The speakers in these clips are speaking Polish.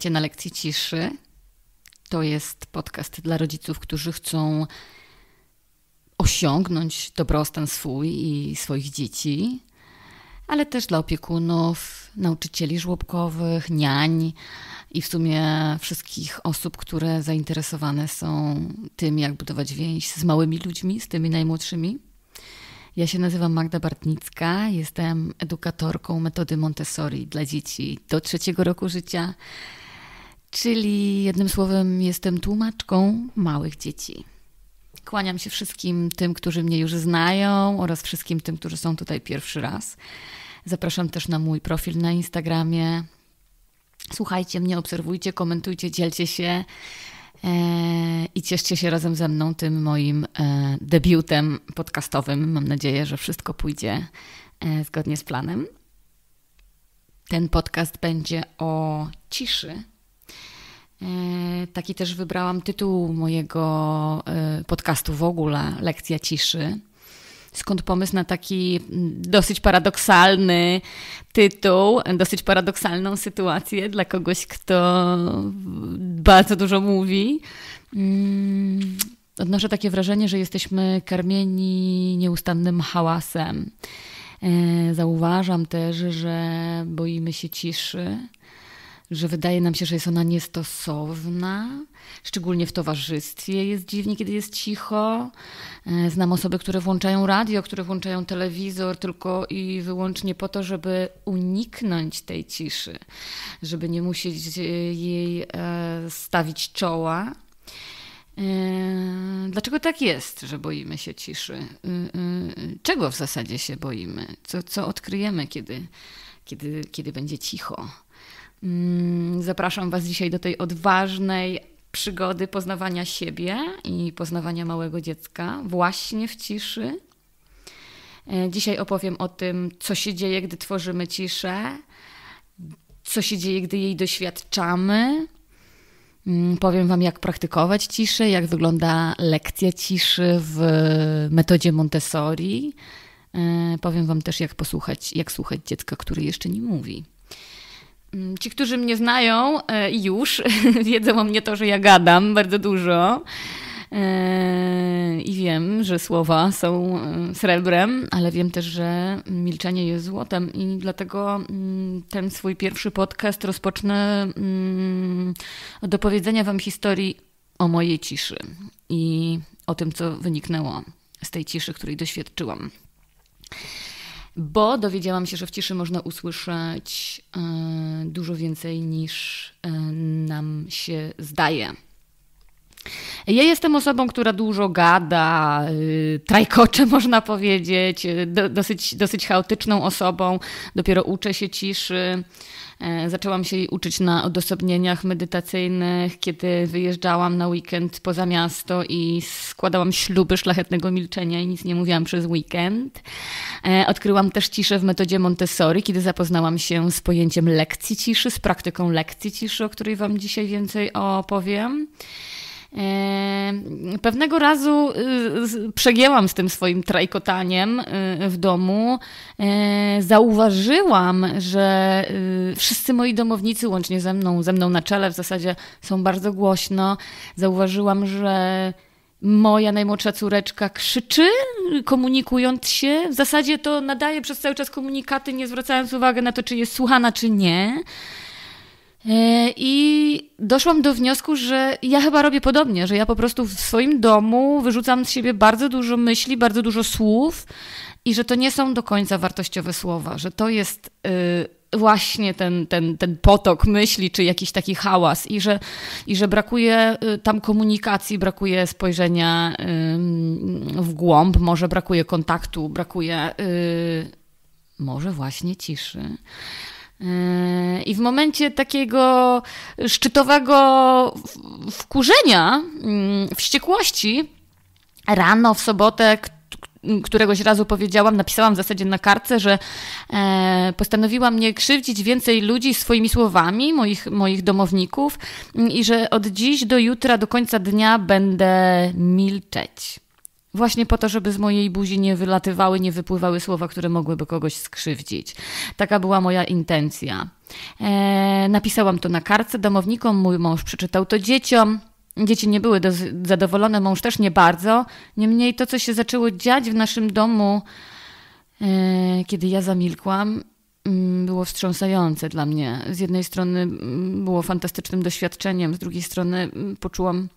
Witajcie na lekcji ciszy. To jest podcast dla rodziców, którzy chcą osiągnąć dobrostan swój i swoich dzieci, ale też dla opiekunów, nauczycieli żłobkowych, niań i w sumie wszystkich osób, które zainteresowane są tym, jak budować więź z małymi ludźmi, z tymi najmłodszymi. Ja się nazywam Magda Bartnicka, jestem edukatorką metody Montessori dla dzieci do trzeciego roku życia Czyli jednym słowem jestem tłumaczką małych dzieci. Kłaniam się wszystkim tym, którzy mnie już znają oraz wszystkim tym, którzy są tutaj pierwszy raz. Zapraszam też na mój profil na Instagramie. Słuchajcie mnie, obserwujcie, komentujcie, dzielcie się e, i cieszcie się razem ze mną tym moim e, debiutem podcastowym. Mam nadzieję, że wszystko pójdzie e, zgodnie z planem. Ten podcast będzie o ciszy E, taki też wybrałam tytuł mojego e, podcastu w ogóle, Lekcja Ciszy. Skąd pomysł na taki dosyć paradoksalny tytuł, dosyć paradoksalną sytuację dla kogoś, kto bardzo dużo mówi. Mm, odnoszę takie wrażenie, że jesteśmy karmieni nieustannym hałasem. E, zauważam też, że boimy się ciszy że wydaje nam się, że jest ona niestosowna, szczególnie w towarzystwie jest dziwnie, kiedy jest cicho. E, znam osoby, które włączają radio, które włączają telewizor tylko i wyłącznie po to, żeby uniknąć tej ciszy, żeby nie musieć e, jej e, stawić czoła. Dlaczego tak jest, że boimy się ciszy? Czego w zasadzie się boimy? Co, co odkryjemy, kiedy, kiedy, kiedy będzie cicho? Mm, zapraszam Was dzisiaj do tej odważnej przygody poznawania siebie i poznawania małego dziecka właśnie w ciszy. E, dzisiaj opowiem o tym, co się dzieje, gdy tworzymy ciszę, co się dzieje, gdy jej doświadczamy. Mm, powiem Wam, jak praktykować ciszę, jak wygląda lekcja ciszy w metodzie Montessori. E, powiem Wam też, jak posłuchać, jak słuchać dziecka, które jeszcze nie mówi. Mm, ci, którzy mnie znają e, już, wiedzą o mnie to, że ja gadam bardzo dużo. E, I wiem, że słowa są e, srebrem, ale wiem też, że milczenie jest złotem, i dlatego mm, ten swój pierwszy podcast rozpocznę mm, od opowiedzenia Wam historii o mojej ciszy i o tym, co wyniknęło z tej ciszy, której doświadczyłam bo dowiedziałam się, że w ciszy można usłyszeć e, dużo więcej niż e, nam się zdaje. Ja jestem osobą, która dużo gada, e, trajkocze można powiedzieć, dosyć, dosyć chaotyczną osobą, dopiero uczę się ciszy. E, zaczęłam się jej uczyć na odosobnieniach medytacyjnych, kiedy wyjeżdżałam na weekend poza miasto i składałam śluby szlachetnego milczenia i nic nie mówiłam przez weekend. E, odkryłam też ciszę w metodzie Montessori, kiedy zapoznałam się z pojęciem lekcji ciszy, z praktyką lekcji ciszy, o której Wam dzisiaj więcej opowiem. Pewnego razu y, przegięłam z tym swoim trajkotaniem y, w domu. E, zauważyłam, że y, wszyscy moi domownicy, łącznie ze mną, ze mną na czele w zasadzie, są bardzo głośno. Zauważyłam, że moja najmłodsza córeczka krzyczy, komunikując się. W zasadzie to nadaje przez cały czas komunikaty, nie zwracając uwagi na to, czy jest słuchana, czy nie. E, I doszłam do wniosku, że ja chyba robię podobnie, że ja po prostu w swoim domu wyrzucam z siebie bardzo dużo myśli, bardzo dużo słów i że to nie są do końca wartościowe słowa, że to jest y, właśnie ten, ten, ten potok myśli czy jakiś taki hałas i że, i że brakuje y, tam komunikacji, brakuje spojrzenia y, w głąb, może brakuje kontaktu, brakuje y, może właśnie ciszy. Yy, I w momencie takiego szczytowego wkurzenia, mm, wściekłości, rano w sobotę, któregoś razu powiedziałam, napisałam w zasadzie na kartce, że e, postanowiłam nie krzywdzić więcej ludzi swoimi słowami, moich, moich domowników, mm, i że od dziś do jutra, do końca dnia będę milczeć. Właśnie po to, żeby z mojej buzi nie wylatywały, nie wypływały słowa, które mogłyby kogoś skrzywdzić. Taka była moja intencja. E, napisałam to na kartce domownikom, mój mąż przeczytał to dzieciom. Dzieci nie były zadowolone, mąż też nie bardzo. Niemniej to, co się zaczęło dziać w naszym domu, e, kiedy ja zamilkłam, mm, było wstrząsające dla mnie. Z jednej strony mm, było fantastycznym doświadczeniem, z drugiej strony mm, poczułam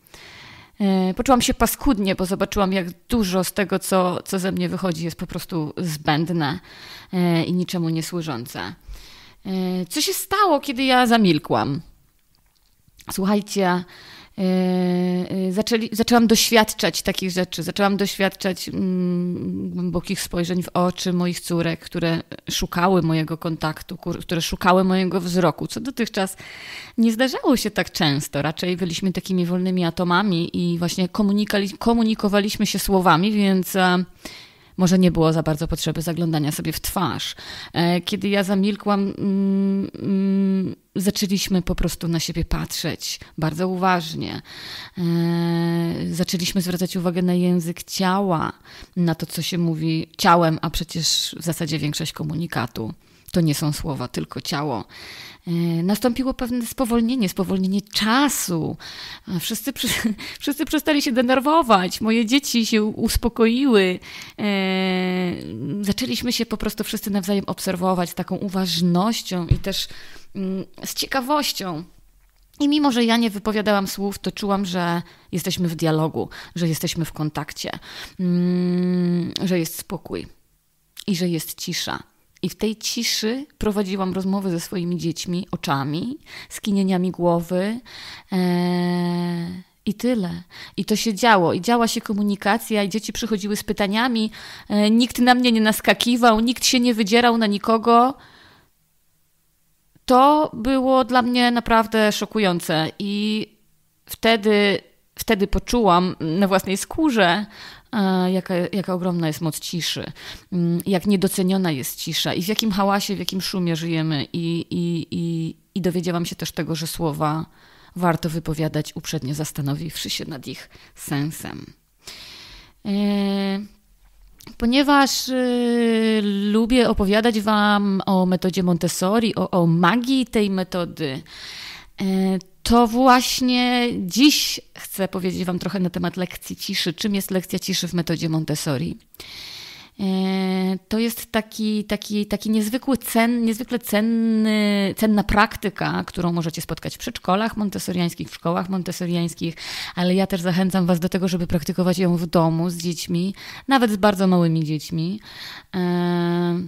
E, poczułam się paskudnie, bo zobaczyłam, jak dużo z tego, co, co ze mnie wychodzi, jest po prostu zbędne e, i niczemu nie służące. E, co się stało, kiedy ja zamilkłam? Słuchajcie, E, zaczęli, zaczęłam doświadczać takich rzeczy, zaczęłam doświadczać mm, głębokich spojrzeń w oczy moich córek, które szukały mojego kontaktu, które szukały mojego wzroku, co dotychczas nie zdarzało się tak często. Raczej byliśmy takimi wolnymi atomami i właśnie komunikowaliśmy się słowami, więc e, może nie było za bardzo potrzeby zaglądania sobie w twarz. E, kiedy ja zamilkłam, mm, mm, zaczęliśmy po prostu na siebie patrzeć bardzo uważnie. E, zaczęliśmy zwracać uwagę na język ciała, na to, co się mówi ciałem, a przecież w zasadzie większość komunikatu to nie są słowa, tylko ciało. E, nastąpiło pewne spowolnienie, spowolnienie czasu. E, wszyscy, wszyscy przestali się denerwować, moje dzieci się uspokoiły. E, zaczęliśmy się po prostu wszyscy nawzajem obserwować z taką uważnością i też mm, z ciekawością. I mimo, że ja nie wypowiadałam słów, to czułam, że jesteśmy w dialogu, że jesteśmy w kontakcie, mm, że jest spokój i że jest cisza. I w tej ciszy prowadziłam rozmowy ze swoimi dziećmi oczami, skinieniami głowy. Eee... I tyle. I to się działo. I działa się komunikacja, i dzieci przychodziły z pytaniami. E, nikt na mnie nie naskakiwał, nikt się nie wydzierał na nikogo. To było dla mnie naprawdę szokujące. I wtedy, wtedy poczułam na własnej skórze, jaka, jaka ogromna jest moc ciszy, mm, jak niedoceniona jest cisza i w jakim hałasie, w jakim szumie żyjemy. I, i, i, i dowiedziałam się też tego, że słowa warto wypowiadać uprzednio zastanowiwszy się nad ich sensem. E, ponieważ y, lubię opowiadać Wam o metodzie Montessori, o, o magii tej metody, e, to właśnie dziś chcę powiedzieć Wam trochę na temat lekcji ciszy. Czym jest lekcja ciszy w metodzie Montessori? E, to jest taki, taki, taki niezwykły cen, niezwykle cenny, cenna praktyka, którą możecie spotkać w przedszkolach montessoriańskich, w szkołach montessoriańskich, ale ja też zachęcam Was do tego, żeby praktykować ją w domu z dziećmi, nawet z bardzo małymi dziećmi. E,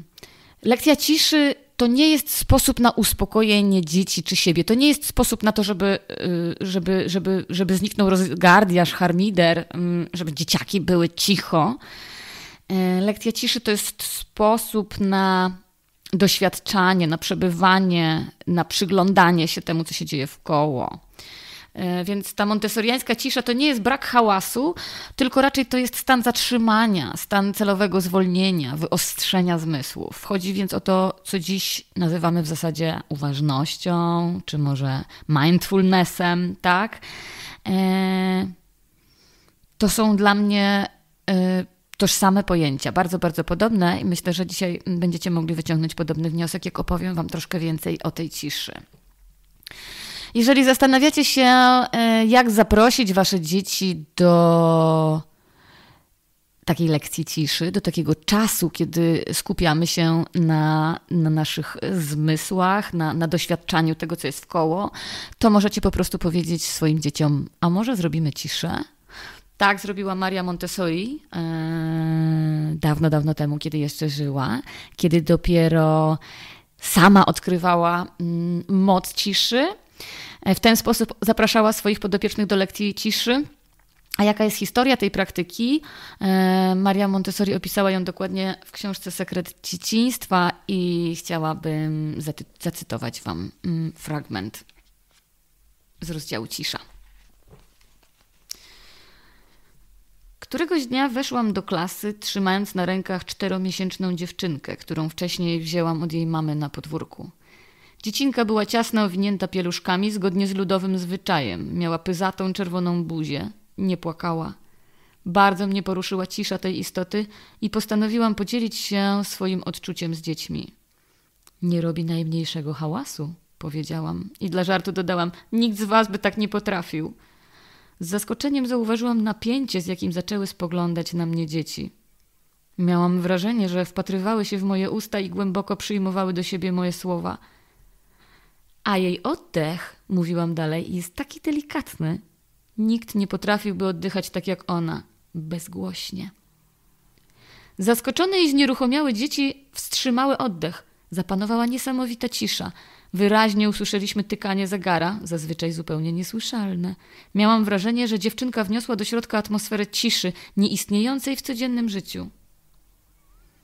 lekcja ciszy to nie jest sposób na uspokojenie dzieci czy siebie. To nie jest sposób na to, żeby, y, żeby, żeby, żeby zniknął rozgardiaż, harmider, mm, żeby dzieciaki były cicho. Y, lekcja ciszy to jest sposób na doświadczanie, na przebywanie, na przyglądanie się temu, co się dzieje w koło. E, więc ta montesoriańska cisza to nie jest brak hałasu, tylko raczej to jest stan zatrzymania, stan celowego zwolnienia, wyostrzenia zmysłów. Chodzi więc o to, co dziś nazywamy w zasadzie uważnością, czy może mindfulnessem, tak? E, to są dla mnie e, tożsame pojęcia, bardzo, bardzo podobne i myślę, że dzisiaj będziecie mogli wyciągnąć podobny wniosek, jak opowiem Wam troszkę więcej o tej ciszy. Jeżeli zastanawiacie się, e, jak zaprosić wasze dzieci do takiej lekcji ciszy, do takiego czasu, kiedy skupiamy się na, na naszych zmysłach, na, na doświadczaniu tego, co jest w koło, to możecie po prostu powiedzieć swoim dzieciom: A może zrobimy ciszę? Tak zrobiła Maria Montessori yy, dawno, dawno temu, kiedy jeszcze żyła, kiedy dopiero sama odkrywała yy, moc ciszy. E, w ten sposób zapraszała swoich podopiecznych do lekcji ciszy. A jaka jest historia tej praktyki? E, Maria Montessori opisała ją dokładnie w książce Sekret Dzieciństwa i chciałabym zacytować Wam mm, fragment z rozdziału Cisza. Któregoś dnia weszłam do klasy, trzymając na rękach czteromiesięczną dziewczynkę, którą wcześniej wzięłam od jej mamy na podwórku. Dziecinka była ciasno owinięta pieluszkami, zgodnie z ludowym zwyczajem. Miała pyzatą, czerwoną buzię. Nie płakała. Bardzo mnie poruszyła cisza tej istoty i postanowiłam podzielić się swoim odczuciem z dziećmi. Nie robi najmniejszego hałasu, powiedziałam. I dla żartu dodałam: Nikt z was by tak nie potrafił. Z zaskoczeniem zauważyłam napięcie, z jakim zaczęły spoglądać na mnie dzieci. Miałam wrażenie, że wpatrywały się w moje usta i głęboko przyjmowały do siebie moje słowa – a jej oddech, mówiłam dalej, jest taki delikatny. Nikt nie potrafiłby oddychać tak jak ona, bezgłośnie. Zaskoczone i znieruchomiałe dzieci wstrzymały oddech. Zapanowała niesamowita cisza. Wyraźnie usłyszeliśmy tykanie zegara, zazwyczaj zupełnie niesłyszalne. Miałam wrażenie, że dziewczynka wniosła do środka atmosferę ciszy, nieistniejącej w codziennym życiu.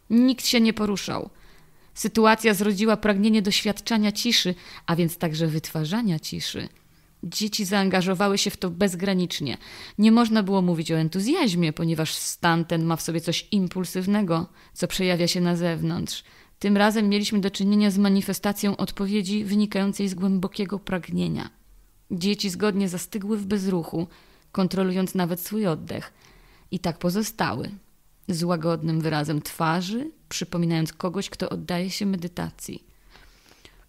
Nikt się nie poruszał. Sytuacja zrodziła pragnienie doświadczania ciszy, a więc także wytwarzania ciszy. Dzieci zaangażowały się w to bezgranicznie. Nie można było mówić o entuzjazmie, ponieważ stan ten ma w sobie coś impulsywnego, co przejawia się na zewnątrz. Tym razem mieliśmy do czynienia z manifestacją odpowiedzi wynikającej z głębokiego pragnienia. Dzieci zgodnie zastygły w bezruchu, kontrolując nawet swój oddech. I tak pozostały, z łagodnym wyrazem twarzy, przypominając kogoś, kto oddaje się medytacji.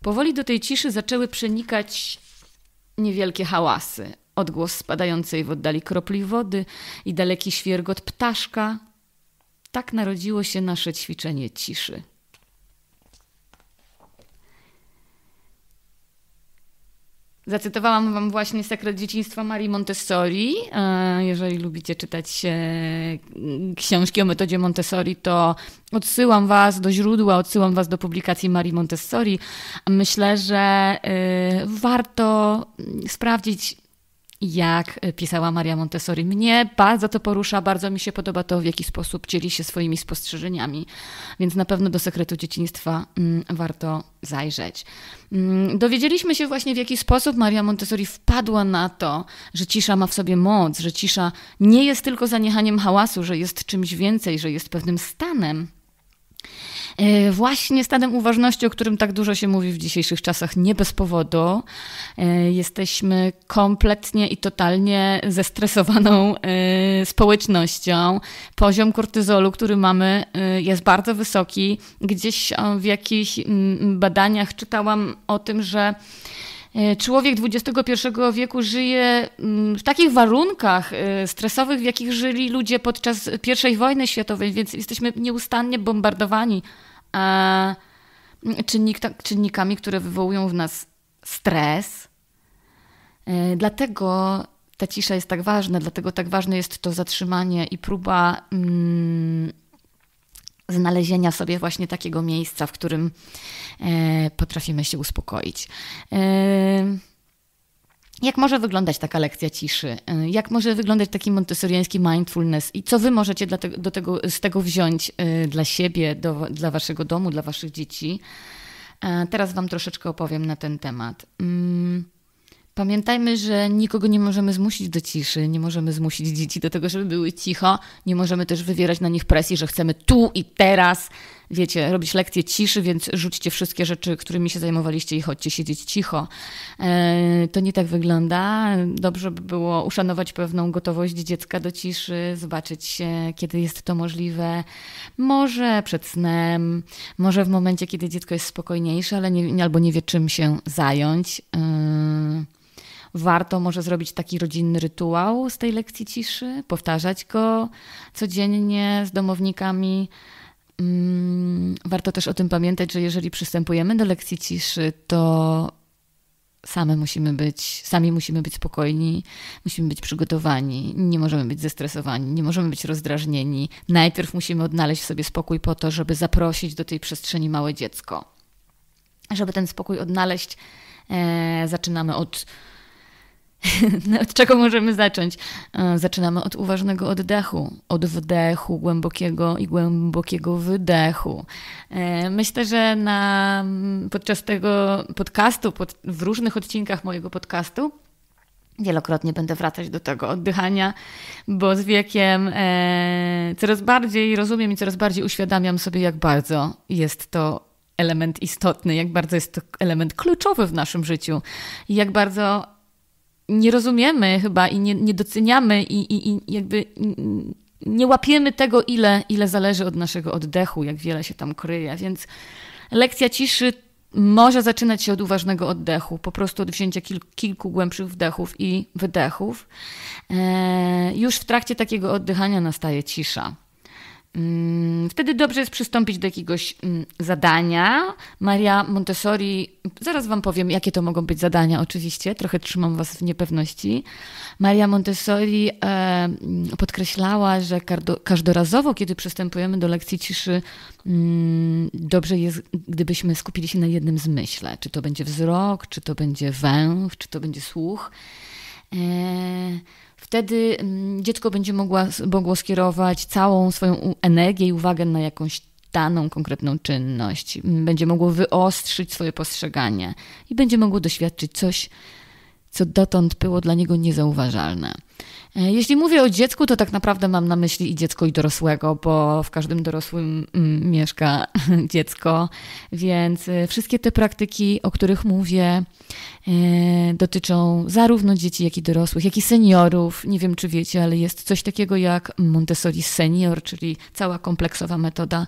Powoli do tej ciszy zaczęły przenikać niewielkie hałasy. Odgłos spadającej w oddali kropli wody i daleki świergot ptaszka. Tak narodziło się nasze ćwiczenie ciszy. Zacytowałam Wam właśnie Sekret Dzieciństwa Marii Montessori. E, jeżeli lubicie czytać e, książki o metodzie Montessori, to odsyłam Was do źródła, odsyłam Was do publikacji Marii Montessori. Myślę, że e, warto sprawdzić, jak e, pisała Maria Montessori. Mnie bardzo to porusza, bardzo mi się podoba to, w jaki sposób dzieli się swoimi spostrzeżeniami, więc na pewno do sekretu dzieciństwa mm, warto zajrzeć. Mm, dowiedzieliśmy się właśnie, w jaki sposób Maria Montessori wpadła na to, że cisza ma w sobie moc, że cisza nie jest tylko zaniechaniem hałasu, że jest czymś więcej, że jest pewnym stanem E, właśnie stanem uważności, o którym tak dużo się mówi w dzisiejszych czasach, nie bez powodu. E, jesteśmy kompletnie i totalnie zestresowaną e, społecznością. Poziom kortyzolu, który mamy, jest bardzo wysoki. Gdzieś w jakichś mm, badaniach czytałam o tym, że E, człowiek XXI wieku żyje mm, w takich warunkach e, stresowych, w jakich żyli ludzie podczas I wojny światowej, więc jesteśmy nieustannie bombardowani e, czynnikami, które wywołują w nas stres. Dlatego ta cisza jest tak ważna, dlatego tak ważne jest to zatrzymanie i próba mm, znalezienia sobie właśnie takiego miejsca, w którym e, potrafimy się uspokoić. E, jak może wyglądać taka lekcja ciszy? E, jak może wyglądać taki montessoriański mindfulness? I co wy możecie te, do tego, z tego wziąć dla siebie, do, dla waszego domu, dla waszych dzieci? Teraz wam troszeczkę opowiem na ten temat. Mm. Pamiętajmy, że nikogo nie możemy zmusić do ciszy, nie możemy zmusić dzieci do tego, żeby były cicho, nie możemy też wywierać na nich presji, że chcemy tu i teraz wiecie, robić lekcje ciszy, więc rzućcie wszystkie rzeczy, którymi się zajmowaliście i chodźcie siedzieć cicho. E, to nie tak wygląda. Dobrze by było uszanować pewną gotowość dziecka do ciszy, zobaczyć, kiedy jest to możliwe. Może przed snem, może w momencie, kiedy dziecko jest spokojniejsze, ale nie, albo nie wie, czym się zająć e, warto może zrobić taki rodzinny rytuał z tej lekcji ciszy, powtarzać go codziennie z domownikami, Mm, warto też o tym pamiętać, że jeżeli przystępujemy do lekcji ciszy, to same musimy być, sami musimy być spokojni, musimy być przygotowani, nie możemy być zestresowani, nie możemy być rozdrażnieni. Najpierw musimy odnaleźć w sobie spokój po to, żeby zaprosić do tej przestrzeni małe dziecko. Żeby ten spokój odnaleźć, e, zaczynamy od od czego możemy zacząć? E, zaczynamy od uważnego oddechu, od wdechu głębokiego i głębokiego wydechu. E, myślę, że na, podczas tego podcastu, pod, w różnych odcinkach mojego podcastu, Wielokrotnie będę wracać do tego oddychania, bo z wiekiem e, coraz bardziej rozumiem i coraz bardziej uświadamiam sobie, jak bardzo jest to element istotny, jak bardzo jest to element kluczowy w naszym życiu i jak bardzo nie rozumiemy chyba i nie, nie doceniamy i, i, i jakby nie łapiemy tego, ile, ile zależy od naszego oddechu, jak wiele się tam kryje. Więc lekcja ciszy może zaczynać się od uważnego oddechu, po prostu od wzięcia kilku, kilku głębszych wdechów i wydechów. E, już w trakcie takiego oddychania nastaje cisza. Mm, wtedy dobrze jest przystąpić do jakiegoś mm, zadania. Maria Montessori, zaraz Wam powiem, jakie to mogą być zadania, oczywiście, trochę trzymam Was w niepewności. Maria Montessori e, mm, podkreślała, że każdorazowo, kiedy przystępujemy do lekcji ciszy, dobrze jest, gdybyśmy skupili się na jednym zmyśle. Czy to będzie wzrok, czy to będzie węch, czy to będzie słuch. E, Wtedy mm, dziecko będzie mogła, mogło skierować całą swoją energię i uwagę na jakąś daną konkretną czynność. Będzie mogło wyostrzyć swoje postrzeganie i będzie mogło doświadczyć coś, co dotąd było dla niego niezauważalne. E, jeśli mówię o dziecku, to tak naprawdę mam na myśli i dziecko, i dorosłego, bo w każdym dorosłym mm, mieszka dziecko, więc e, wszystkie te praktyki, o których mówię, e, dotyczą zarówno dzieci, jak i dorosłych, jak i seniorów. Nie wiem, czy wiecie, ale jest coś takiego jak Montessori Senior, czyli cała kompleksowa metoda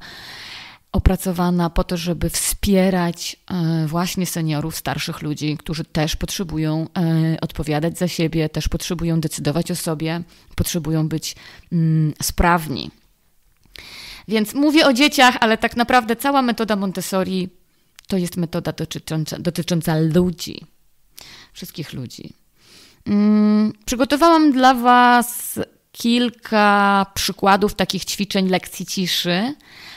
opracowana po to, żeby wspierać e, właśnie seniorów, starszych ludzi, którzy też potrzebują e, odpowiadać za siebie, też potrzebują decydować o sobie, potrzebują być mm, sprawni. Więc mówię o dzieciach, ale tak naprawdę cała metoda Montessori to jest metoda dotycząca, dotycząca ludzi, wszystkich ludzi. Mm, przygotowałam dla Was kilka przykładów takich ćwiczeń lekcji ciszy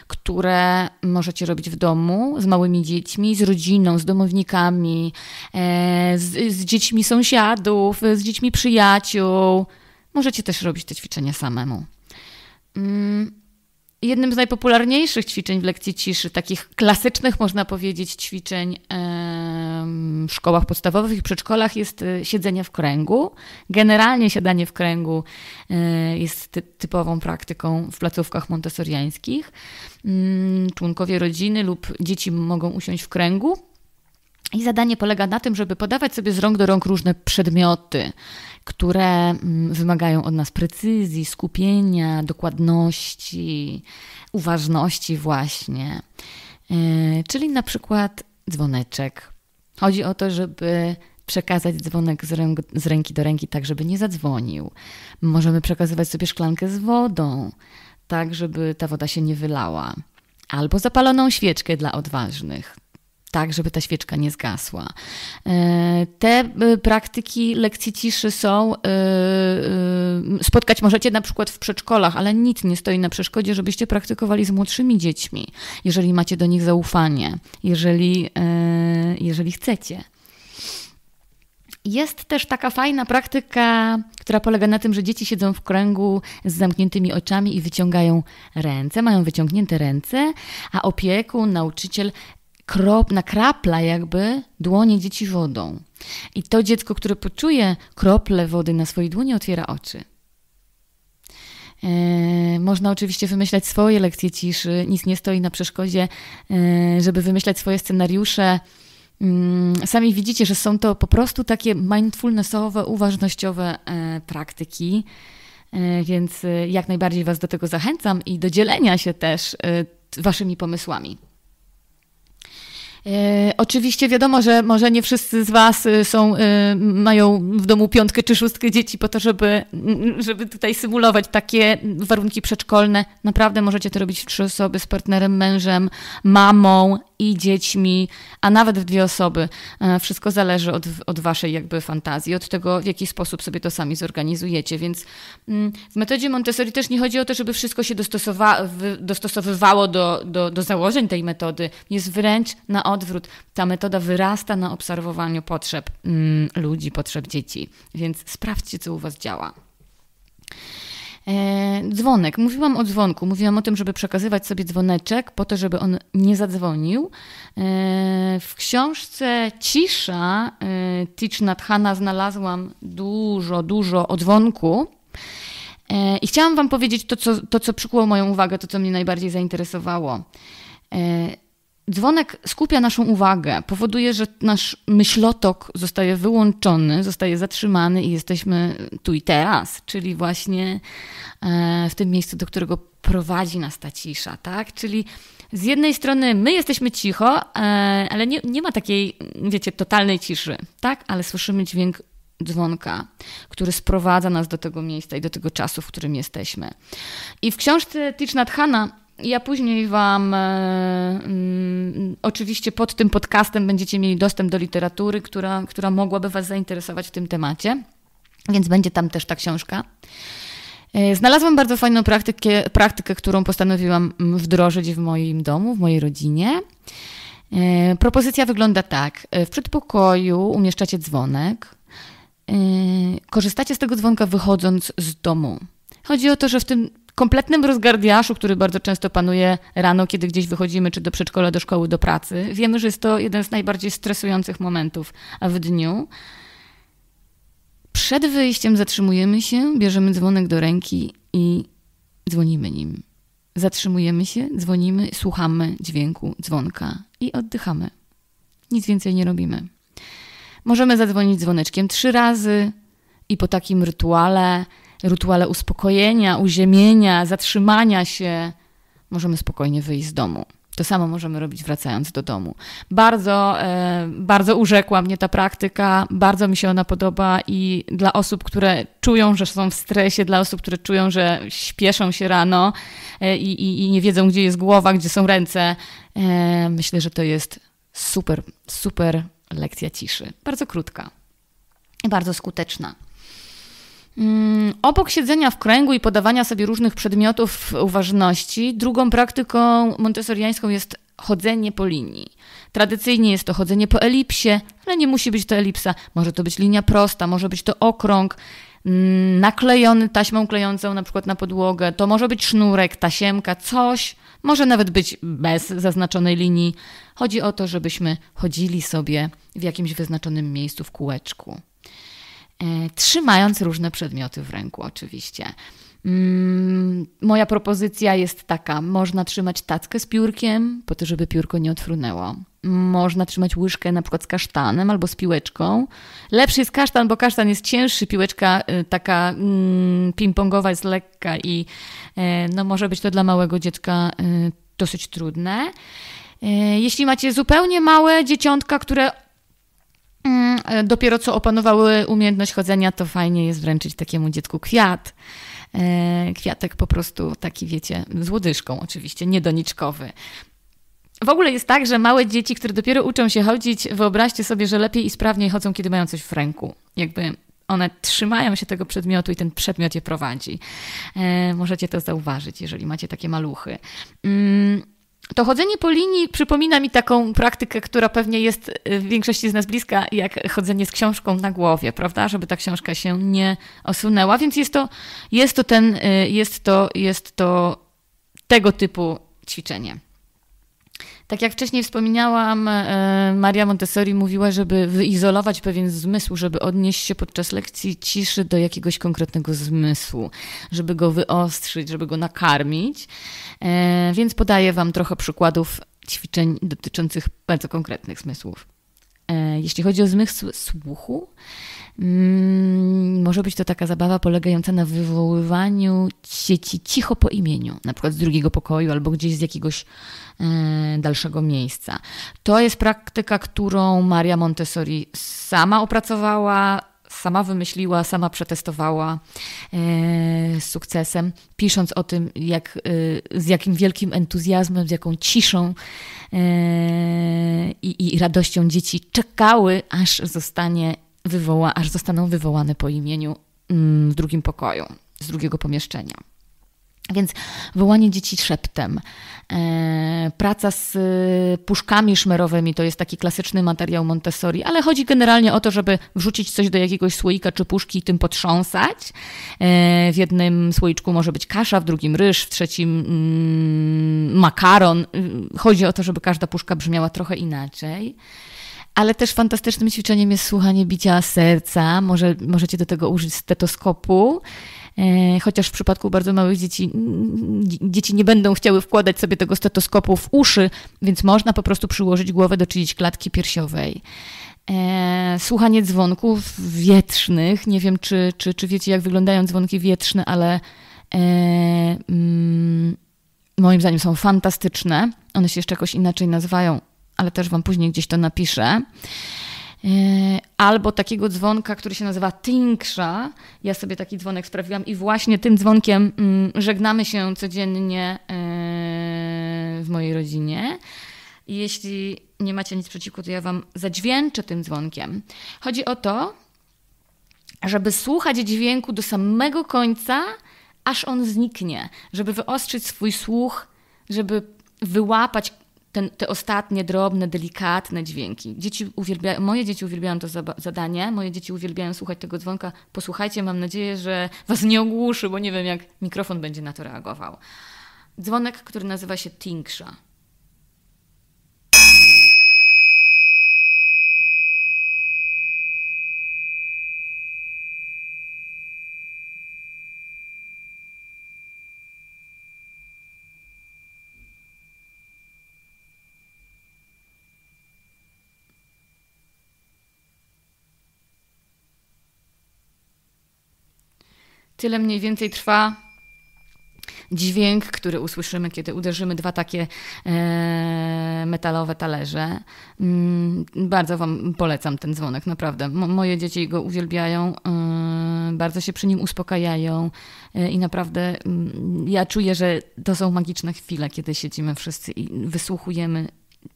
które możecie robić w domu z małymi dziećmi, z rodziną, z domownikami, e, z, z dziećmi sąsiadów, z dziećmi przyjaciół. Możecie też robić te ćwiczenia samemu. Mm, jednym z najpopularniejszych ćwiczeń w lekcji ciszy, takich klasycznych, można powiedzieć, ćwiczeń w szkołach podstawowych i przedszkolach jest e, siedzenie w kręgu. Generalnie siadanie w kręgu e, jest typową praktyką w placówkach montessoriańskich. Mm, członkowie rodziny lub dzieci mogą usiąść w kręgu. I zadanie polega na tym, żeby podawać sobie z rąk do rąk różne przedmioty które mm, wymagają od nas precyzji, skupienia, dokładności, uważności, właśnie. E, czyli na przykład dzwoneczek. Chodzi o to, żeby przekazać dzwonek z, ręk, z, ręki do ręki, tak żeby nie zadzwonił. Możemy przekazywać sobie szklankę z wodą, tak żeby ta woda się nie wylała. Albo zapaloną świeczkę dla odważnych tak, żeby ta świeczka nie zgasła. E, te e, praktyki lekcji ciszy są, e, spotkać możecie na przykład w przedszkolach, ale nic nie stoi na przeszkodzie, żebyście praktykowali z młodszymi dziećmi, jeżeli macie do nich zaufanie, jeżeli, jeżeli chcecie. Jest też taka fajna praktyka, która polega na tym, że dzieci siedzą w kręgu z zamkniętymi oczami i wyciągają ręce, mają wyciągnięte ręce, a opiekun, nauczyciel krop, nakrapla jakby dłonie dzieci wodą. I to dziecko, które poczuje krople wody na swojej dłoni, otwiera oczy. E, można oczywiście wymyślać swoje lekcje ciszy, nic nie stoi na przeszkodzie, e, żeby wymyślać swoje scenariusze. Mm, sami widzicie, że są to po prostu takie mindfulnessowe, uważnościowe e, praktyki, więc jak najbardziej Was do tego zachęcam i do dzielenia się też Waszymi pomysłami. E, oczywiście wiadomo, że może nie wszyscy z Was y, są, y, mają w domu piątkę czy szóstkę dzieci po to, żeby, mm, żeby tutaj symulować takie warunki przedszkolne. Naprawdę możecie to robić w trzy osoby z partnerem, mężem, mamą, i dziećmi, a nawet w dwie osoby. E, wszystko zależy od, od waszej jakby fantazji, od tego, w jaki sposób sobie to sami zorganizujecie. Więc mm, w metodzie Montessori też nie chodzi o to, żeby wszystko się dostosowa- dostosowywało do, do, do założeń tej metody. Jest wręcz na odwrót. Ta metoda wyrasta na obserwowaniu potrzeb mm, ludzi, potrzeb dzieci. Więc sprawdźcie, co u was działa. E, dzwonek. Mówiłam o dzwonku, mówiłam o tym, żeby przekazywać sobie dzwoneczek po to, żeby on nie zadzwonił. E, w książce Cisza e, Teach Nadhana znalazłam dużo, dużo o dzwonku. I chciałam Wam powiedzieć to co, to, co przykuło moją uwagę, to, co mnie najbardziej zainteresowało. Dzwonek skupia naszą uwagę, powoduje, że nasz myślotok zostaje wyłączony, zostaje zatrzymany i jesteśmy tu i teraz, czyli właśnie e, w tym miejscu, do którego prowadzi nas ta cisza, tak? Czyli z jednej strony my jesteśmy cicho, e, ale nie, nie ma takiej, wiecie, totalnej ciszy, tak? Ale słyszymy dźwięk dzwonka, który sprowadza nas do tego miejsca i do tego czasu, w którym jesteśmy. I w książce Tichnat Hanna ja później Wam e, m, mm, oczywiście pod tym podcastem będziecie mieli dostęp do literatury, która, która mogłaby Was zainteresować w tym temacie, więc będzie tam też ta książka. E, znalazłam bardzo fajną praktykę, praktykę, którą postanowiłam mm, wdrożyć w moim domu, w mojej rodzinie. E, propozycja wygląda tak. E, w przedpokoju umieszczacie dzwonek. E, korzystacie z tego dzwonka wychodząc z domu. Chodzi o to, że w tym kompletnym rozgardiaszu, który bardzo często panuje rano, kiedy gdzieś wychodzimy, czy do przedszkola, do szkoły, do pracy. Wiemy, że jest to jeden z najbardziej stresujących momentów w dniu. Przed wyjściem zatrzymujemy się, bierzemy dzwonek do ręki i dzwonimy nim. Zatrzymujemy się, dzwonimy, słuchamy dźwięku dzwonka i oddychamy. Nic więcej nie robimy. Możemy zadzwonić dzwoneczkiem trzy razy i po takim rytuale rytuale uspokojenia, uziemienia, zatrzymania się, możemy spokojnie wyjść z domu. To samo możemy robić wracając do domu. Bardzo, e, bardzo urzekła mnie ta praktyka, bardzo mi się ona podoba i dla osób, które czują, że są w stresie, dla osób, które czują, że śpieszą się rano e, i, i, i nie wiedzą, gdzie jest głowa, gdzie są ręce, e, myślę, że to jest super, super lekcja ciszy. Bardzo krótka i bardzo skuteczna. Mm, obok siedzenia w kręgu i podawania sobie różnych przedmiotów uważności, drugą praktyką montessoriańską jest chodzenie po linii. Tradycyjnie jest to chodzenie po elipsie, ale nie musi być to elipsa. Może to być linia prosta, może być to okrąg mm, naklejony taśmą klejącą na przykład na podłogę. To może być sznurek, tasiemka, coś. Może nawet być bez zaznaczonej linii. Chodzi o to, żebyśmy chodzili sobie w jakimś wyznaczonym miejscu w kółeczku. E, trzymając różne przedmioty w ręku oczywiście. Mm, moja propozycja jest taka: można trzymać tackę z piórkiem, po to, żeby piórko nie odfrunęło. Można trzymać łyżkę na przykład z kasztanem albo z piłeczką. Lepszy jest kasztan, bo kasztan jest cięższy, piłeczka e, taka mm, ping-pongowa jest lekka i e, no, może być to dla małego dziecka dosyć trudne. Jeśli macie zupełnie małe dzieciątka, które E, dopiero co opanowały umiejętność chodzenia, to fajnie jest wręczyć takiemu dziecku kwiat. E, kwiatek po prostu taki, wiecie, z łodyżką oczywiście, niedoniczkowy. W ogóle jest tak, że małe dzieci, które dopiero uczą się chodzić, wyobraźcie sobie, że lepiej i sprawniej chodzą, kiedy mają coś w ręku. Jakby one trzymają się tego przedmiotu i ten przedmiot je prowadzi. E, możecie to zauważyć, jeżeli macie takie maluchy. Mm, to chodzenie po linii przypomina mi taką praktykę, która pewnie jest y, w większości z nas bliska, jak chodzenie z książką na głowie, prawda? Żeby ta książka się nie osunęła. Więc jest to, jest to ten, y, jest to, jest to tego typu ćwiczenie. Tak jak wcześniej wspominałam, e, Maria Montessori mówiła, żeby wyizolować pewien zmysł, żeby odnieść się podczas lekcji ciszy do jakiegoś konkretnego zmysłu, żeby go wyostrzyć, żeby go nakarmić. E, więc podaję Wam trochę przykładów ćwiczeń dotyczących bardzo konkretnych zmysłów. E, jeśli chodzi o zmysł słuchu, Mm, może być to taka zabawa polegająca na wywoływaniu dzieci cicho po imieniu, na przykład z drugiego pokoju albo gdzieś z jakiegoś e, dalszego miejsca. To jest praktyka, którą Maria Montessori sama opracowała, sama wymyśliła, sama przetestowała e, z sukcesem, pisząc o tym, jak, e, z jakim wielkim entuzjazmem, z jaką ciszą i, i radością dzieci czekały, aż zostanie wywoła, aż zostaną wywołane po imieniu mm, w drugim pokoju, z drugiego pomieszczenia. Więc wołanie dzieci szeptem, e, praca z y, puszkami szmerowymi to jest taki klasyczny materiał Montessori, ale chodzi generalnie o to, żeby wrzucić coś do jakiegoś słoika czy puszki i tym potrząsać. E, w jednym słoiczku może być kasza, w drugim ryż, w trzecim mm, makaron. Y, chodzi o to, żeby każda puszka brzmiała trochę inaczej. Ale też fantastycznym ćwiczeniem jest słuchanie bicia serca. Może, możecie do tego użyć stetoskopu. E, chociaż w przypadku bardzo małych dzieci, dzieci nie będą chciały wkładać sobie tego stetoskopu w uszy, więc można po prostu przyłożyć głowę do czyjejś klatki piersiowej. E, słuchanie dzwonków wietrznych. Nie wiem, czy, czy, czy wiecie, jak wyglądają dzwonki wietrzne, ale e, mm, moim zdaniem są fantastyczne. One się jeszcze jakoś inaczej nazywają ale też Wam później gdzieś to napiszę. E, albo takiego dzwonka, który się nazywa Tinksha. Ja sobie taki dzwonek sprawiłam i właśnie tym dzwonkiem mm, żegnamy się codziennie e, w mojej rodzinie. Jeśli nie macie nic przeciwko, to ja Wam zadźwięczę tym dzwonkiem. Chodzi o to, żeby słuchać dźwięku do samego końca, aż on zniknie, żeby wyostrzyć swój słuch, żeby wyłapać ten, te ostatnie, drobne, delikatne dźwięki. Dzieci uwielbiają, moje dzieci uwielbiają to zadanie, moje dzieci uwielbiają słuchać tego dzwonka. Posłuchajcie, mam nadzieję, że was nie ogłuszy, bo nie wiem, jak mikrofon będzie na to reagował. Dzwonek, który nazywa się Tinksha. Tyle mniej więcej trwa dźwięk, który usłyszymy, kiedy uderzymy dwa takie e, metalowe talerze. Mm, bardzo Wam polecam ten dzwonek, naprawdę. moje dzieci go uwielbiają, e, bardzo się przy nim uspokajają e, i naprawdę mm, ja czuję, że to są magiczne chwile, kiedy siedzimy wszyscy i wysłuchujemy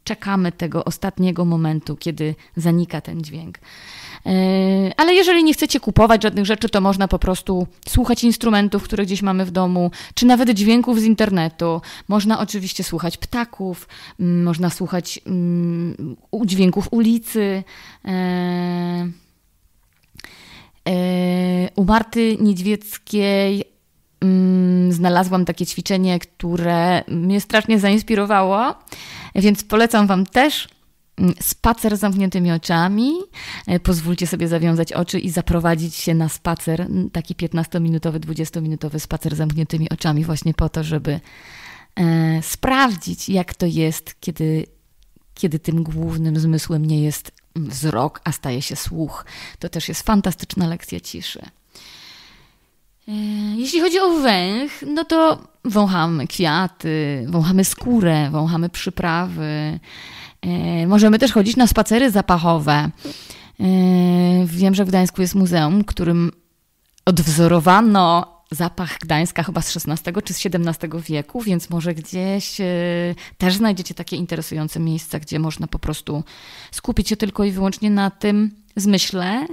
czekamy tego ostatniego momentu, kiedy zanika ten dźwięk. E, ale jeżeli nie chcecie kupować żadnych rzeczy, to można po prostu słuchać instrumentów, które gdzieś mamy w domu, czy nawet dźwięków z internetu. Można oczywiście słuchać ptaków, mm, można słuchać mm, dźwięków ulicy. E, e, Umarty Marty Niedźwieckiej Mm, znalazłam takie ćwiczenie, które mnie strasznie zainspirowało, więc polecam Wam też mm, spacer z zamkniętymi oczami. E, pozwólcie sobie zawiązać oczy i zaprowadzić się na spacer, taki 15-minutowy, 20-minutowy spacer z zamkniętymi oczami, właśnie po to, żeby e, sprawdzić, jak to jest, kiedy, kiedy tym głównym zmysłem nie jest mm, wzrok, a staje się słuch. To też jest fantastyczna lekcja ciszy. E, jeśli chodzi o węch, no to wąchamy kwiaty, wąchamy skórę, wąchamy przyprawy. E, możemy też chodzić na spacery zapachowe. E, wiem, że w Gdańsku jest muzeum, którym odwzorowano zapach Gdańska chyba z XVI czy z XVII wieku, więc może gdzieś też znajdziecie takie interesujące miejsca, gdzie można po prostu skupić się tylko i wyłącznie na tym zmyśle.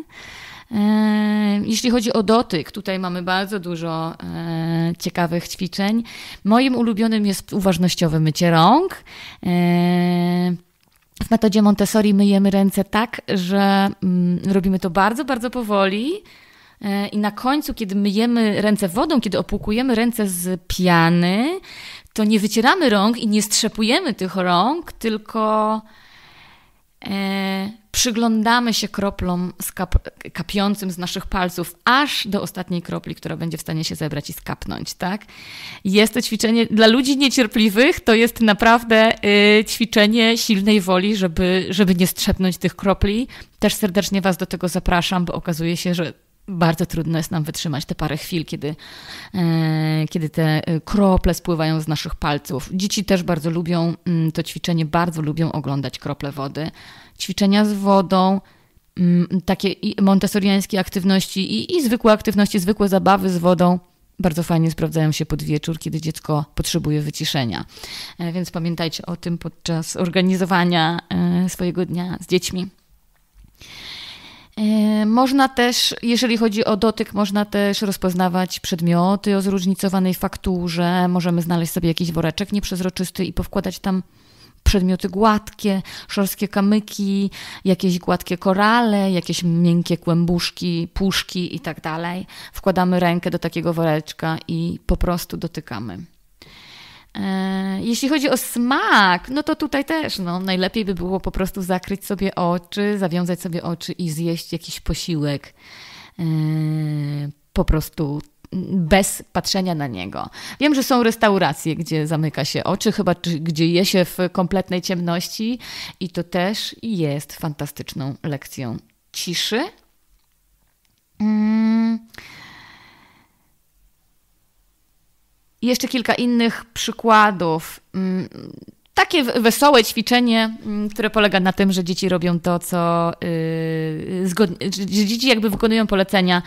Eee, jeśli chodzi o dotyk, tutaj mamy bardzo dużo eee, ciekawych ćwiczeń. Moim ulubionym jest uważnościowe mycie rąk. Eee, w metodzie Montessori myjemy ręce tak, że mm, robimy to bardzo, bardzo powoli. I na końcu, kiedy myjemy ręce wodą, kiedy opłukujemy ręce z piany, to nie wycieramy rąk i nie strzepujemy tych rąk, tylko E, przyglądamy się kroplom skap, kapiącym z naszych palców, aż do ostatniej kropli, która będzie w stanie się zebrać i skapnąć, tak? Jest to ćwiczenie dla ludzi niecierpliwych, to jest naprawdę y, ćwiczenie silnej woli, żeby, żeby nie strzepnąć tych kropli. Też serdecznie Was do tego zapraszam, bo okazuje się, że bardzo trudno jest nam wytrzymać te parę chwil, kiedy, e, kiedy te e, krople spływają z naszych palców. Dzieci też bardzo lubią mm, to ćwiczenie, bardzo lubią oglądać krople wody. Ćwiczenia z wodą, mm, takie montessoriańskie aktywności i, i zwykłe aktywności, zwykłe zabawy z wodą bardzo fajnie sprawdzają się pod wieczór, kiedy dziecko potrzebuje wyciszenia. E, więc pamiętajcie o tym podczas organizowania swojego dnia z dziećmi. E, można też, jeżeli chodzi o dotyk, można też rozpoznawać przedmioty o zróżnicowanej fakturze. Możemy znaleźć sobie jakiś woreczek nieprzezroczysty i powkładać tam przedmioty gładkie, szorstkie kamyki, jakieś gładkie korale, jakieś miękkie kłębuszki, puszki i tak dalej. Wkładamy rękę do takiego woreczka i po prostu dotykamy. E, jeśli chodzi o smak, no to tutaj też no, najlepiej by było po prostu zakryć sobie oczy, zawiązać sobie oczy i zjeść jakiś posiłek e, po prostu bez patrzenia na niego. Wiem, że są restauracje, gdzie zamyka się oczy, chyba gdzie je się w kompletnej ciemności i to też jest fantastyczną lekcją ciszy. Mm. I jeszcze kilka innych przykładów. Mm, takie wesołe ćwiczenie, mm, które polega na tym, że dzieci robią to, co. Y, że dzieci jakby wykonują polecenia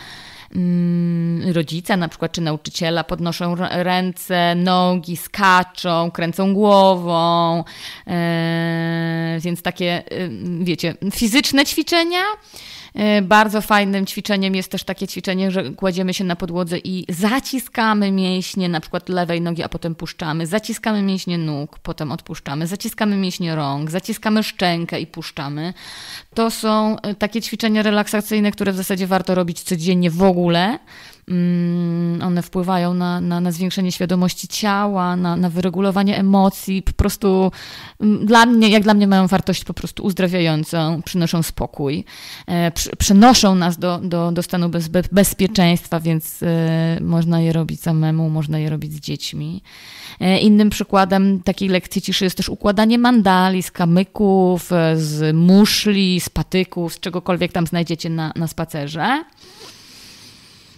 mm, rodzica, na przykład, czy nauczyciela, podnoszą ręce, nogi, skaczą, kręcą głową. E, więc takie, y, wiecie, fizyczne ćwiczenia. E, bardzo fajnym ćwiczeniem jest też takie ćwiczenie, że kładziemy się na podłodze i zaciskamy mięśnie na przykład lewej nogi, a potem puszczamy. Zaciskamy mięśnie nóg, potem odpuszczamy. Zaciskamy mięśnie rąk, zaciskamy szczękę i puszczamy. To są e, takie ćwiczenia relaksacyjne, które w zasadzie warto robić codziennie w ogóle. Mm, one wpływają na, na, na zwiększenie świadomości ciała, na, na wyregulowanie emocji. Po prostu mm, dla mnie, jak dla mnie mają wartość po prostu uzdrawiającą, przynoszą spokój, e, przenoszą nas do, do, do stanu bez, bezpieczeństwa, więc e, można je robić samemu, można je robić z dziećmi. E, innym przykładem takiej lekcji ciszy jest też układanie mandali z kamyków, z muszli, z patyków, z czegokolwiek tam znajdziecie na, na spacerze.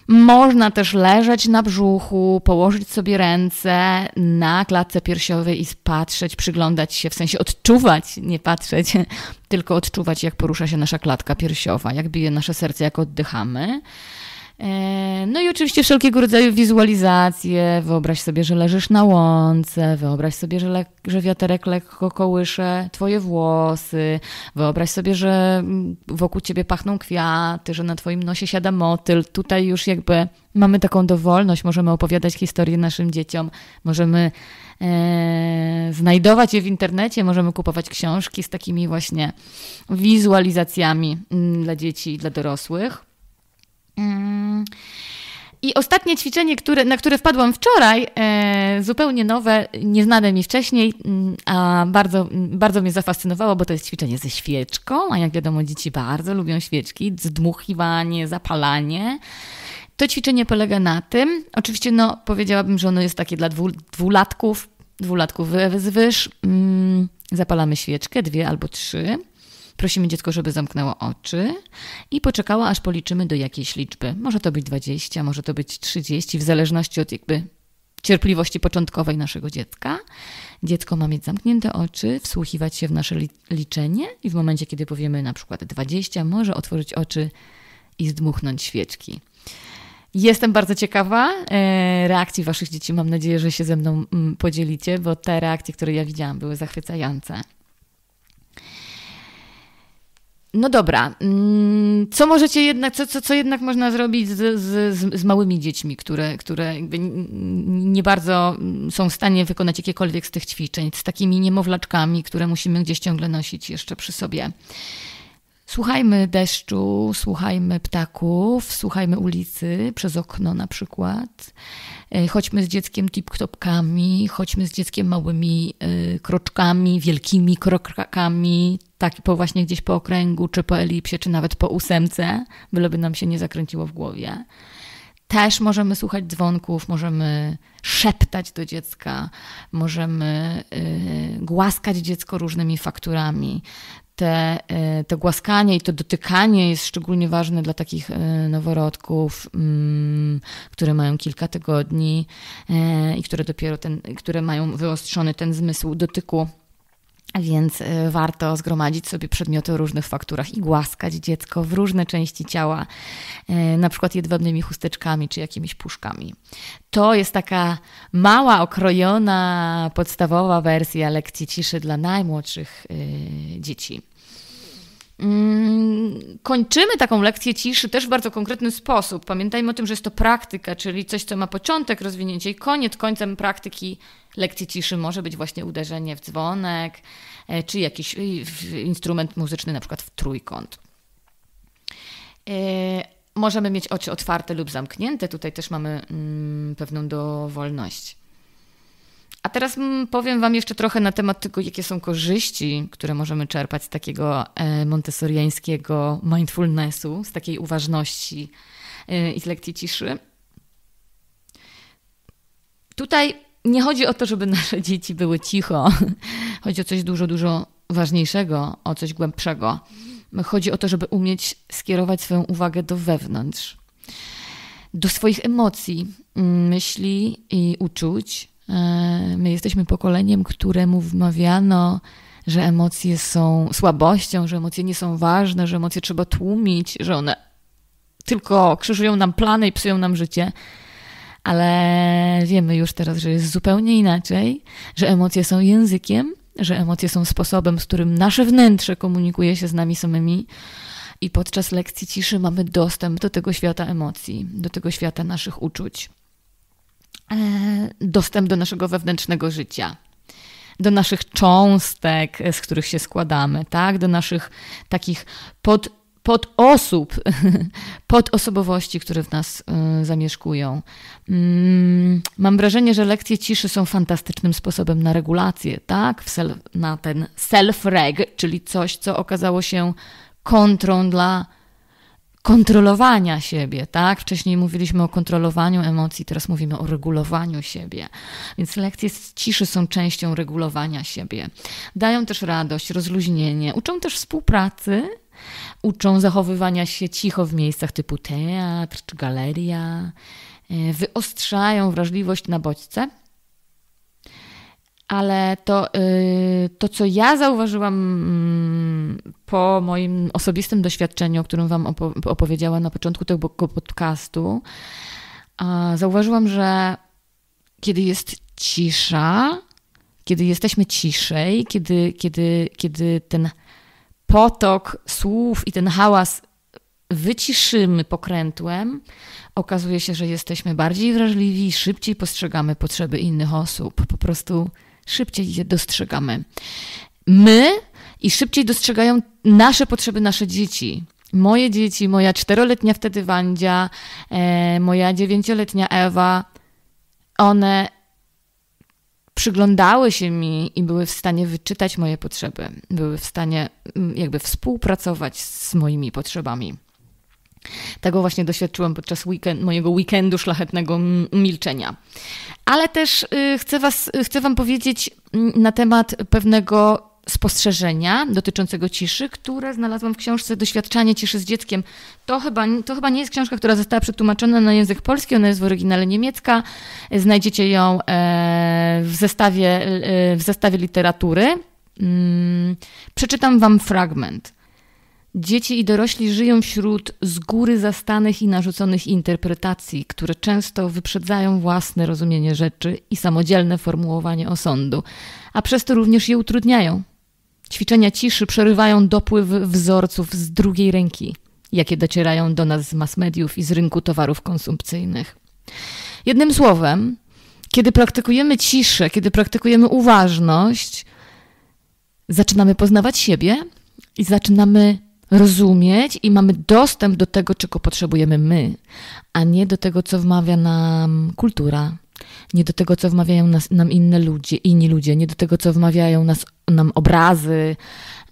Można też leżeć na brzuchu, położyć sobie ręce na klatce piersiowej i patrzeć, przyglądać się, w sensie odczuwać, nie patrzeć, tylko odczuwać, jak porusza się nasza klatka piersiowa, jak bije nasze serce, jak oddychamy. E, no i oczywiście wszelkiego rodzaju wizualizacje. Wyobraź sobie, że leżysz na łące, wyobraź sobie, że, że wiaterek lekko kołysze twoje włosy, wyobraź sobie, że mm, wokół ciebie pachną kwiaty, że na twoim nosie siada motyl. Tutaj już jakby mamy taką dowolność, możemy opowiadać historię naszym dzieciom, możemy e, znajdować je w internecie, możemy kupować książki z takimi właśnie wizualizacjami mm, dla dzieci i dla dorosłych. I ostatnie ćwiczenie, które, na które wpadłam wczoraj, e, zupełnie nowe, nieznane mi wcześniej, a bardzo, bardzo mnie zafascynowało, bo to jest ćwiczenie ze świeczką, a jak wiadomo, dzieci bardzo lubią świeczki, zdmuchiwanie, zapalanie. To ćwiczenie polega na tym, oczywiście no, powiedziałabym, że ono jest takie dla dwu, dwulatków, dwulatków z Mm, zapalamy świeczkę, dwie albo trzy. Prosimy dziecko, żeby zamknęło oczy i poczekało, aż policzymy do jakiejś liczby. Może to być 20, może to być 30, w zależności od jakby cierpliwości początkowej naszego dziecka. Dziecko ma mieć zamknięte oczy, wsłuchiwać się w nasze liczenie i w momencie, kiedy powiemy na przykład 20, może otworzyć oczy i zdmuchnąć świeczki. Jestem bardzo ciekawa e, reakcji Waszych dzieci. Mam nadzieję, że się ze mną mm, podzielicie, bo te reakcje, które ja widziałam, były zachwycające. No dobra, mm, co możecie jednak, co, co, co jednak można zrobić z, z, z małymi dziećmi, które, które nie bardzo są w stanie wykonać jakiekolwiek z tych ćwiczeń, z takimi niemowlaczkami, które musimy gdzieś ciągle nosić jeszcze przy sobie. Słuchajmy deszczu, słuchajmy ptaków, słuchajmy ulicy przez okno na przykład. E, chodźmy z dzieckiem tip-topkami, chodźmy z dzieckiem małymi e, kroczkami, wielkimi krokami, tak po właśnie gdzieś po okręgu, czy po elipsie, czy nawet po ósemce, byleby nam się nie zakręciło w głowie. Też możemy słuchać dzwonków, możemy szeptać do dziecka, możemy e, głaskać dziecko różnymi fakturami te, e, te głaskanie i to dotykanie jest szczególnie ważne dla takich e, noworodków, mm, które mają kilka tygodni e, i które dopiero ten, które mają wyostrzony ten zmysł dotyku więc y, warto zgromadzić sobie przedmioty o różnych fakturach i głaskać dziecko w różne części ciała, y, na przykład jedwabnymi chusteczkami czy jakimiś puszkami. To jest taka mała, okrojona, podstawowa wersja lekcji ciszy dla najmłodszych y, dzieci. Mm, kończymy taką lekcję ciszy też w bardzo konkretny sposób. Pamiętajmy o tym, że jest to praktyka, czyli coś, co ma początek, rozwinięcie i koniec. Końcem praktyki lekcji ciszy może być właśnie uderzenie w dzwonek e, czy jakiś e, instrument muzyczny, na przykład w trójkąt. E, możemy mieć oczy otwarte lub zamknięte, tutaj też mamy mm, pewną dowolność. A teraz mm, powiem Wam jeszcze trochę na temat tego, jakie są korzyści, które możemy czerpać z takiego e, montessoriańskiego mindfulnessu, z takiej uważności e, i z lekcji ciszy. Tutaj nie chodzi o to, żeby nasze dzieci były cicho. Chodzi o coś dużo, dużo ważniejszego, o coś głębszego. Chodzi o to, żeby umieć skierować swoją uwagę do wewnątrz, do swoich emocji, mm, myśli i uczuć E, my jesteśmy pokoleniem, któremu wmawiano, że emocje są słabością, że emocje nie są ważne, że emocje trzeba tłumić, że one tylko krzyżują nam plany i psują nam życie. Ale wiemy już teraz, że jest zupełnie inaczej, że emocje są językiem, że emocje są sposobem, z którym nasze wnętrze komunikuje się z nami samymi. I podczas lekcji ciszy mamy dostęp do tego świata emocji, do tego świata naszych uczuć. E, dostęp do naszego wewnętrznego życia do naszych cząstek, e, z których się składamy, tak? Do naszych takich pod, pod osób, pod osobowości, które w nas e, zamieszkują. Mm, mam wrażenie, że lekcje ciszy są fantastycznym sposobem na regulację, tak? na ten self-reg, czyli coś, co okazało się kontrą dla kontrolowania siebie, tak? Wcześniej mówiliśmy o kontrolowaniu emocji, teraz mówimy o regulowaniu siebie. Więc lekcje z ciszy są częścią regulowania siebie. Dają też radość, rozluźnienie, uczą też współpracy, uczą zachowywania się cicho w miejscach typu teatr czy galeria, e, wyostrzają wrażliwość na bodźce, ale to, y, to, co ja zauważyłam mm, po moim osobistym doświadczeniu, o którym Wam opowiedziała na początku tego podcastu, zauważyłam, że kiedy jest cisza, kiedy jesteśmy ciszej, kiedy, kiedy, kiedy ten potok słów i ten hałas wyciszymy pokrętłem, okazuje się, że jesteśmy bardziej wrażliwi, szybciej postrzegamy potrzeby innych osób. Po prostu szybciej je dostrzegamy. My i szybciej dostrzegają nasze potrzeby nasze dzieci. Moje dzieci, moja czteroletnia wtedy Wandzia, e, moja dziewięcioletnia Ewa, one przyglądały się mi i były w stanie wyczytać moje potrzeby, były w stanie mm, jakby współpracować z moimi potrzebami. Tego właśnie doświadczyłam podczas weekend, mojego weekendu szlachetnego milczenia. Ale też y, chcę, was, y, chcę Wam powiedzieć na temat pewnego spostrzeżenia dotyczącego ciszy, które znalazłam w książce Doświadczanie ciszy z dzieckiem. To chyba, to chyba nie jest książka, która została przetłumaczona na język polski, ona jest w oryginale niemiecka. Znajdziecie ją e, w zestawie, e, w zestawie literatury. Mm, przeczytam Wam fragment. Dzieci i dorośli żyją wśród z góry zastanych i narzuconych interpretacji, które często wyprzedzają własne rozumienie rzeczy i samodzielne formułowanie osądu, a przez to również je utrudniają. Ćwiczenia ciszy przerywają dopływ wzorców z drugiej ręki, jakie docierają do nas z mass mediów i z rynku towarów konsumpcyjnych. Jednym słowem, kiedy praktykujemy ciszę, kiedy praktykujemy uważność, zaczynamy poznawać siebie i zaczynamy rozumieć i mamy dostęp do tego, czego potrzebujemy my, a nie do tego, co wmawia nam kultura, nie do tego, co wmawiają nas, nam inne ludzie, inni ludzie, nie do tego, co wmawiają nas, nam obrazy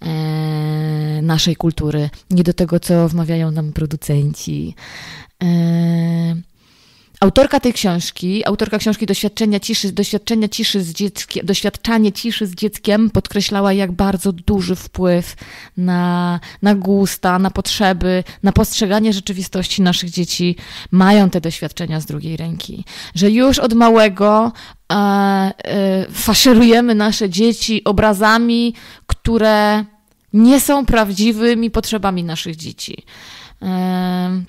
e, naszej kultury, nie do tego, co wmawiają nam producenci. E, Autorka tej książki, autorka książki Doświadczenia ciszy, doświadczenia ciszy z dzieckiem, doświadczanie ciszy z dzieckiem podkreślała, jak bardzo duży wpływ na, na gusta, na potrzeby, na postrzeganie rzeczywistości naszych dzieci mają te doświadczenia z drugiej ręki. Że już od małego e, e, faszerujemy nasze dzieci obrazami, które nie są prawdziwymi potrzebami naszych dzieci. E,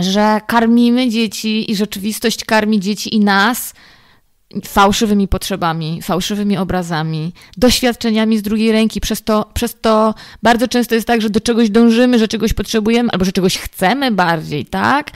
że karmimy dzieci i rzeczywistość karmi dzieci i nas fałszywymi potrzebami, fałszywymi obrazami, doświadczeniami z drugiej ręki. Przez to, przez to bardzo często jest tak, że do czegoś dążymy, że czegoś potrzebujemy albo że czegoś chcemy bardziej, tak?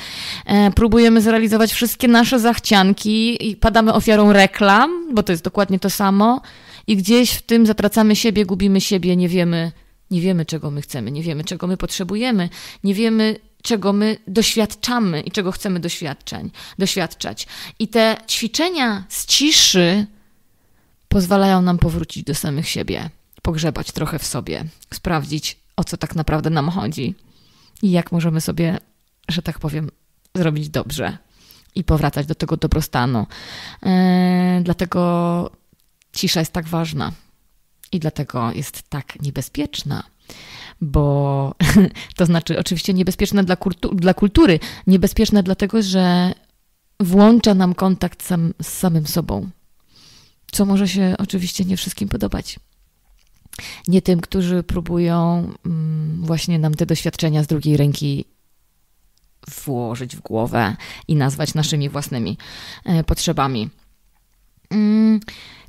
E, próbujemy zrealizować wszystkie nasze zachcianki i padamy ofiarą reklam, bo to jest dokładnie to samo. I gdzieś w tym zatracamy siebie, gubimy siebie, nie wiemy, nie wiemy czego my chcemy, nie wiemy czego my potrzebujemy, nie wiemy czego my doświadczamy i czego chcemy doświadczeń, doświadczać. I te ćwiczenia z ciszy pozwalają nam powrócić do samych siebie, pogrzebać trochę w sobie, sprawdzić, o co tak naprawdę nam chodzi i jak możemy sobie, że tak powiem, zrobić dobrze i powracać do tego dobrostanu. E, dlatego cisza jest tak ważna i dlatego jest tak niebezpieczna bo to znaczy oczywiście niebezpieczne dla, kultu dla kultury, niebezpieczne dlatego, że włącza nam kontakt sam z samym sobą, co może się oczywiście nie wszystkim podobać. Nie tym, którzy próbują mm, właśnie nam te doświadczenia z drugiej ręki włożyć w głowę i nazwać naszymi własnymi e, potrzebami. Mm,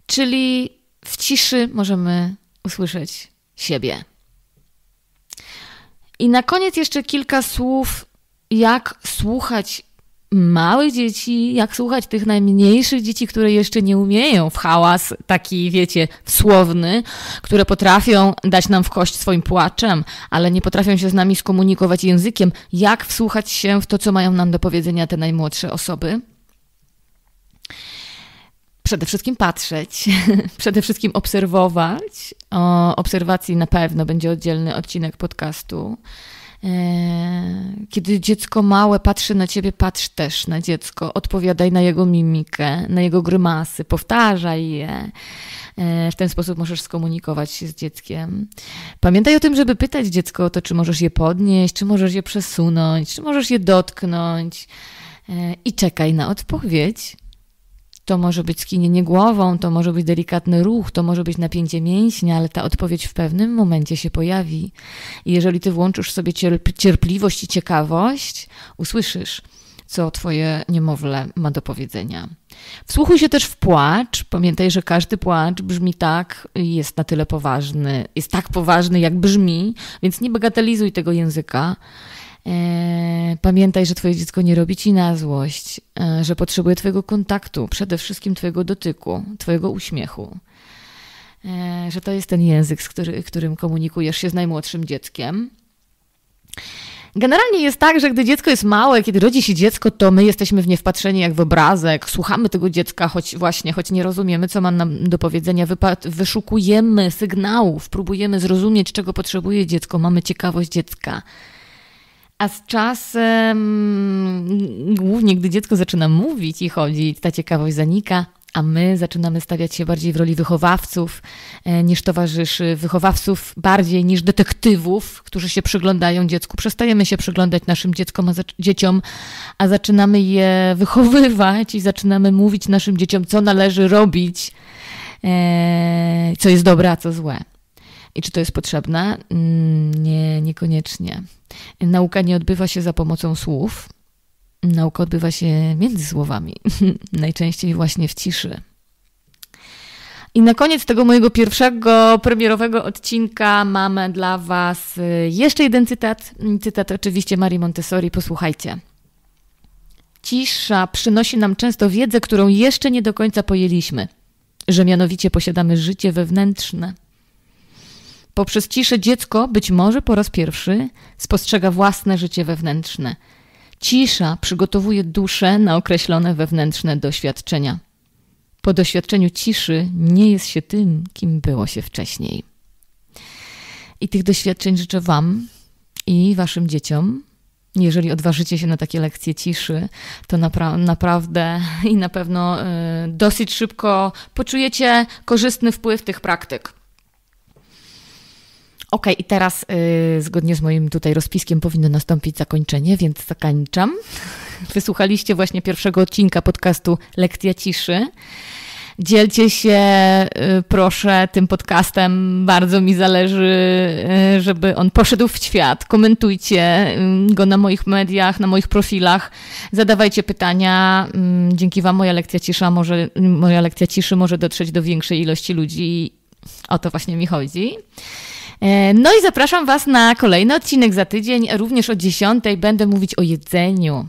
czyli w ciszy możemy usłyszeć siebie. I na koniec jeszcze kilka słów, jak słuchać małych dzieci, jak słuchać tych najmniejszych dzieci, które jeszcze nie umieją w hałas taki, wiecie, słowny, które potrafią dać nam w kość swoim płaczem, ale nie potrafią się z nami skomunikować językiem, jak wsłuchać się w to, co mają nam do powiedzenia te najmłodsze osoby. Przede wszystkim patrzeć, przede wszystkim obserwować. O obserwacji na pewno będzie oddzielny odcinek podcastu. E, kiedy dziecko małe patrzy na ciebie, patrz też na dziecko, odpowiadaj na jego mimikę, na jego grymasy, powtarzaj je. E, w ten sposób możesz skomunikować się z dzieckiem. Pamiętaj o tym, żeby pytać dziecko o to, czy możesz je podnieść, czy możesz je przesunąć, czy możesz je dotknąć e, i czekaj na odpowiedź. To może być skinienie głową, to może być delikatny ruch, to może być napięcie mięśnia, ale ta odpowiedź w pewnym momencie się pojawi. I jeżeli ty włączysz sobie cierpliwość i ciekawość, usłyszysz, co twoje niemowlę ma do powiedzenia. Wsłuchuj się też w płacz. Pamiętaj, że każdy płacz brzmi tak, jest na tyle poważny, jest tak poważny, jak brzmi, więc nie bagatelizuj tego języka. E, pamiętaj, że Twoje dziecko nie robi Ci na złość, e, że potrzebuje Twojego kontaktu, przede wszystkim Twojego dotyku, Twojego uśmiechu. E, że to jest ten język, z który, którym komunikujesz się z najmłodszym dzieckiem. Generalnie jest tak, że gdy dziecko jest małe, kiedy rodzi się dziecko, to my jesteśmy w nie wpatrzeni jak w obrazek, słuchamy tego dziecka, choć właśnie, choć nie rozumiemy, co ma nam do powiedzenia, wyszukujemy sygnałów, próbujemy zrozumieć, czego potrzebuje dziecko, mamy ciekawość dziecka a z czasem, mm, głównie gdy dziecko zaczyna mówić i chodzić, ta ciekawość zanika, a my zaczynamy stawiać się bardziej w roli wychowawców e, niż towarzyszy, wychowawców bardziej niż detektywów, którzy się przyglądają dziecku. Przestajemy się przyglądać naszym dzieckom, a dzieciom, a zaczynamy je wychowywać i zaczynamy mówić naszym dzieciom, co należy robić, e, co jest dobre, a co złe. I czy to jest potrzebne? Mm, nie, niekoniecznie. Nauka nie odbywa się za pomocą słów. Nauka odbywa się między słowami, najczęściej właśnie w ciszy. I na koniec tego mojego pierwszego premierowego odcinka mamy dla Was y, jeszcze jeden cytat. Cytat oczywiście Marii Montessori, posłuchajcie. Cisza przynosi nam często wiedzę, którą jeszcze nie do końca pojęliśmy, że mianowicie posiadamy życie wewnętrzne Poprzez ciszę dziecko być może po raz pierwszy spostrzega własne życie wewnętrzne. Cisza przygotowuje duszę na określone wewnętrzne doświadczenia. Po doświadczeniu ciszy nie jest się tym, kim było się wcześniej. I tych doświadczeń życzę Wam i Waszym dzieciom. Jeżeli odważycie się na takie lekcje ciszy, to napra naprawdę i na pewno y, dosyć szybko poczujecie korzystny wpływ tych praktyk. OK, i teraz y, zgodnie z moim tutaj rozpiskiem powinno nastąpić zakończenie, więc zakończam. Wysłuchaliście właśnie pierwszego odcinka podcastu Lekcja Ciszy. Dzielcie się, y, proszę, tym podcastem. Bardzo mi zależy, y, żeby on poszedł w świat. Komentujcie go na moich mediach, na moich profilach. Zadawajcie pytania. Mm, dzięki Wam moja lekcja, cisza może, moja lekcja ciszy może dotrzeć do większej ilości ludzi. O to właśnie mi chodzi. E, no i zapraszam Was na kolejny odcinek za tydzień, również o 10. Będę mówić o jedzeniu.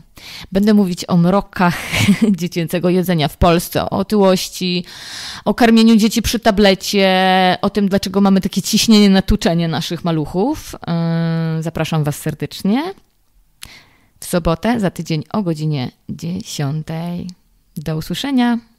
Będę mówić o mrokach dziecięcego jedzenia w Polsce, o otyłości, o karmieniu dzieci przy tablecie, o tym, dlaczego mamy takie ciśnienie na tuczenie naszych maluchów. E, zapraszam Was serdecznie. W sobotę za tydzień o godzinie 10. Do usłyszenia.